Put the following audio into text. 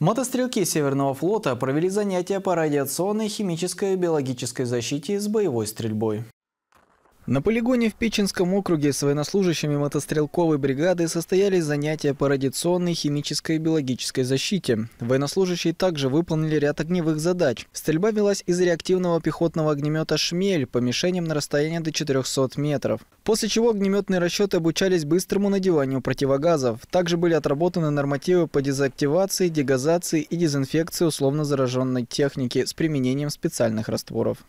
Мотострелки Северного флота провели занятия по радиационной, химической и биологической защите с боевой стрельбой. На полигоне в Печенском округе с военнослужащими мотострелковой бригады состоялись занятия по радиационной, химической и биологической защите. Военнослужащие также выполнили ряд огневых задач. Стрельба велась из реактивного пехотного огнемета «Шмель» по мишеням на расстоянии до 400 метров. После чего огнеметные расчеты обучались быстрому надеванию противогазов. Также были отработаны нормативы по дезактивации, дегазации и дезинфекции условно зараженной техники с применением специальных растворов.